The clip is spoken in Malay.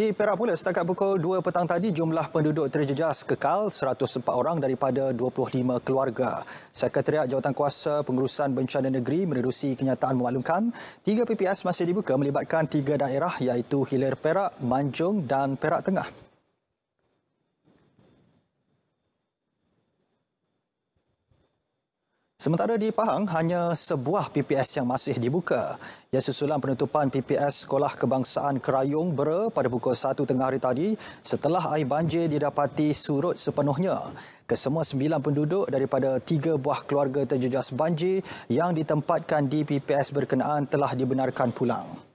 Di Perak pula setakat pukul 2 petang tadi jumlah penduduk terjejas kekal 104 orang daripada 25 keluarga. Sekretariat Jawatan Kuasa Pengurusan Bencana Negeri menerusi kenyataan memaklumkan 3 PPS masih dibuka melibatkan 3 daerah iaitu Hilir Perak, Manjung dan Perak Tengah. Sementara di Pahang, hanya sebuah PPS yang masih dibuka. Ia susulan penutupan PPS Sekolah Kebangsaan Kerayung Bera pada pukul 1 tengah hari tadi setelah air banjir didapati surut sepenuhnya. Kesemua sembilan penduduk daripada tiga buah keluarga terjejas banjir yang ditempatkan di PPS berkenaan telah dibenarkan pulang.